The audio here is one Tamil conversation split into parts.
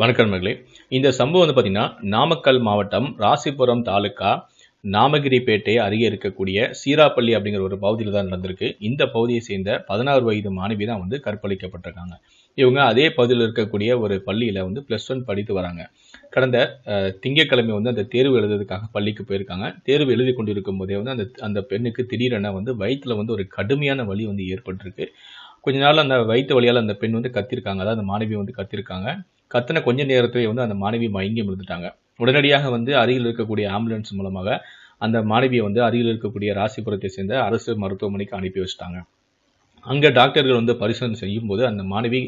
வணக்கமர்களே இந்த சம்பவம் வந்து பார்த்தீங்கன்னா நாமக்கல் மாவட்டம் ராசிபுரம் தாலுக்கா நாமகிரிப்பேட்டை அருகே இருக்கக்கூடிய சீராப்பள்ளி அப்படிங்கிற ஒரு பகுதியில் தான் நடந்திருக்கு இந்த பகுதியை சேர்ந்த பதினாறு வயது மாணவி தான் வந்து கற்பழிக்கப்பட்டிருக்காங்க இவங்க அதே பகுதியில் இருக்கக்கூடிய ஒரு பள்ளியில் வந்து ப்ளஸ் ஒன் படித்து வராங்க கடந்த திங்கட்கிழமை வந்து அந்த தேர்வு எழுதுறதுக்காக பள்ளிக்கு போயிருக்காங்க தேர்வு எழுதி கொண்டிருக்கும் போதே வந்து அந்த அந்த பெண்ணுக்கு திடீரென வந்து வயிற்றில் வந்து ஒரு கடுமையான வழி வந்து ஏற்பட்டிருக்கு கொஞ்ச நாள் அந்த வயிற்று வழியால் அந்த பெண் வந்து கத்திருக்காங்க அதாவது அந்த மாணவி வந்து கத்திருக்காங்க கத்தின கொஞ்ச நேரத்திலே வந்து அந்த மாணவி மயங்கி விழுந்துட்டாங்க உடனடியாக வந்து அருகில் இருக்கக்கூடிய ஆம்புலன்ஸ் மூலமாக அந்த மாணவியை வந்து அருகில் இருக்கக்கூடிய ராசிபுரத்தை சேர்ந்த அரசு மருத்துவமனைக்கு அனுப்பி வச்சுட்டாங்க அங்கே டாக்டர்கள் வந்து பரிசோதனை செய்யும் போது அந்த மாணவி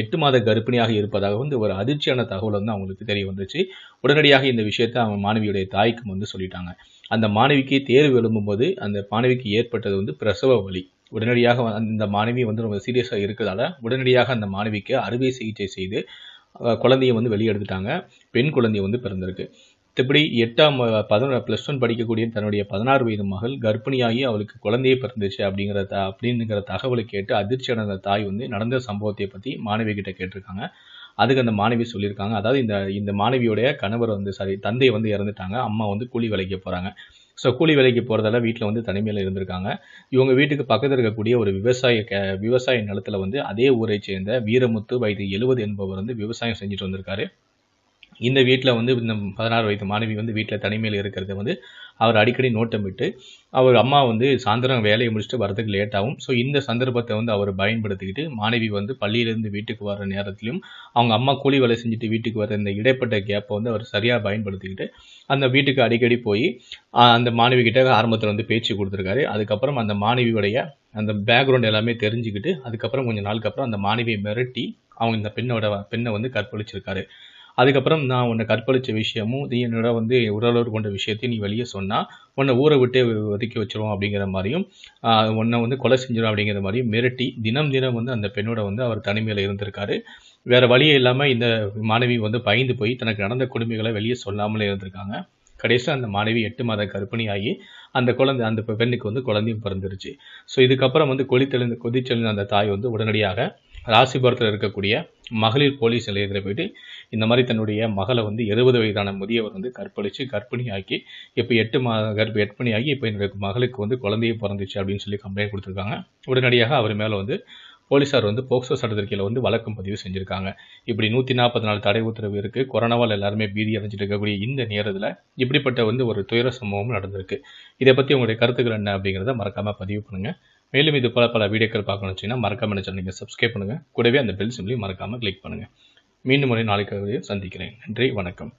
எட்டு மாத கர்ப்பிணியாக இருப்பதாக வந்து ஒரு அதிர்ச்சியான தகவல் வந்து அவங்களுக்கு தெரிய வந்துச்சு உடனடியாக இந்த விஷயத்தை அவன் மாணவியுடைய தாய்க்கும் வந்து சொல்லிட்டாங்க அந்த மாணவிக்கு தேர்வு போது அந்த மாணவிக்கு ஏற்பட்டது வந்து பிரசவ வலி உடனடியாக அந்த மாணவி வந்து ரொம்ப சீரியஸாக இருக்கிறதால உடனடியாக அந்த மாணவிக்கு அறுவை சிகிச்சை செய்து குழந்தைய வந்து வெளியே எடுத்துட்டாங்க பெண் குழந்தைய வந்து பிறந்திருக்கு இப்படி எட்டாம் பதினொரு ப்ளஸ் ஒன் படிக்கக்கூடிய தன்னுடைய பதினாறு வயது மகள் கர்ப்பிணியாகி அவளுக்கு குழந்தையே பிறந்துச்சு அப்படிங்கிற த அப்படிங்கிற தகவலை கேட்டு அதிர்ச்சி அடைந்த தாய் வந்து நடந்த சம்பவத்தை பற்றி மாணவி கிட்ட கேட்டிருக்காங்க அதுக்கு அந்த மாணவி சொல்லியிருக்காங்க அதாவது இந்த இந்த மாணவியோடைய கணவர் வந்து சாரி தந்தை வந்து இறந்துட்டாங்க அம்மா வந்து கூலி வேலைக்கு போகிறாங்க ஸோ கூலி வேலைக்கு போகிறதால வீட்டில் வந்து தனிமையில் இருந்திருக்காங்க இவங்க வீட்டுக்கு பக்கத்தில் இருக்கக்கூடிய ஒரு விவசாய க விவசாய நிலத்தில் வந்து அதே ஊரை சேர்ந்த வீரமுத்து வயது எழுபது என்பவர் வந்து விவசாயம் செஞ்சுட்டு வந்திருக்காரு இந்த வீட்டில் வந்து இந்த பதினாறு வயது மாணவி வந்து வீட்டில் தனிமையில் இருக்கிறத வந்து அவர் அடிக்கடி நோட்டமிட்டு அவர் அம்மா வந்து சாயந்தரம் வேலையை முடிச்சுட்டு வரதுக்கு லேட்டாகும் ஸோ இந்த சந்தர்ப்பத்தை வந்து அவர் பயன்படுத்திக்கிட்டு மாணவி வந்து பள்ளியிலேருந்து வீட்டுக்கு வர நேரத்திலையும் அவங்க அம்மா கூலி வேலை செஞ்சுட்டு வீட்டுக்கு வர இந்த இடைப்பட்ட கேப்பை வந்து அவர் சரியாக பயன்படுத்திக்கிட்டு அந்த வீட்டுக்கு அடிக்கடி போய் அந்த மாணவி கிட்ட ஆரம்பத்தில் வந்து பேச்சு கொடுத்துருக்காரு அதுக்கப்புறம் அந்த மாணவியுடைய அந்த பேக்ரவுண்ட் எல்லாமே தெரிஞ்சுக்கிட்டு அதுக்கப்புறம் கொஞ்சம் நாளுக்கு அப்புறம் அந்த மாணவியை மிரட்டி அவங்க இந்த பெண்ணோட பெண்ணை வந்து கற்பழிச்சிருக்காரு அதுக்கப்புறம் நான் உன்னை கற்பழித்த விஷயமும் நீ என்னோட வந்து உடலோடு கொண்ட விஷயத்தையும் நீ வெளியே சொன்னால் உன்னை ஊரை விட்டே ஒதுக்கி வச்சிருவோம் அப்படிங்கிற மாதிரியும் உன்னை வந்து கொலை செஞ்சிடும் அப்படிங்கிற மாதிரியும் மிரட்டி தினம் தினம் வந்து அந்த பெண்ணோட வந்து அவர் தனிமையில் இருந்திருக்காரு வேறு வழியே இல்லாமல் இந்த மாணவி வந்து பயந்து போய் தனக்கு நடந்த குடும்பங்களை வெளியே சொல்லாமலே இருந்திருக்காங்க கடைசியாக அந்த மாணவி எட்டு மாத ஆகி அந்த குழந்தை அந்த பெண்ணுக்கு வந்து குழந்தையும் பிறந்துருச்சு ஸோ இதுக்கப்புறம் வந்து கொதித்தெழுந்து கொதிச்செழுந்த அந்த தாய் வந்து உடனடியாக ராசிபுரத்தில் இருக்கக்கூடிய மகளிர் போலீஸ் நிலையத்தில் போயிட்டு இந்த மாதிரி தன்னுடைய மகளை வந்து எழுபது வயதான முதியவர் வந்து கற்பழித்து ஆக்கி இப்போ எட்டு மா கர்ப்பி ஆகி இப்போ என்னுடைய மகளுக்கு வந்து குழந்தைய பிறந்துச்சு அப்படின்னு சொல்லி கம்ப்ளைண்ட் கொடுத்துருக்காங்க உடனடியாக அவர் மேலே வந்து போலீஸார் வந்து போக்சோ சட்டத்திற்கையில் வந்து வழக்கம் பதிவு செஞ்சுருக்காங்க இப்படி நூற்றி நாற்பத்தி நாலு தடை உத்தரவு இருக்குது கொரோனாவால் எல்லாருமே பீதி அடைஞ்சிட்டு இருக்கக்கூடிய இந்த நேரத்தில் இப்படிப்பட்ட வந்து ஒரு துயர சம்பவம் நடந்திருக்கு இதை பற்றி உங்களுடைய கருத்துக்கள் என்ன அப்படிங்கிறத மறக்காமல் பதிவு பண்ணுங்கள் மேலும் இது போல பல வீடியோக்கள் பார்க்கணும்னு வச்சிங்கன்னா மறக்காம சேனல் நீங்கள் சப்ஸ்கிரைப் பண்ணுங்கள் கூடவே அந்த பெல் சிம்லையும் மறக்காமல் கிளிக் பண்ணுங்கள் மீண்டும் முறை நாளைக்கு சந்திக்கிறேன் நன்றி வணக்கம்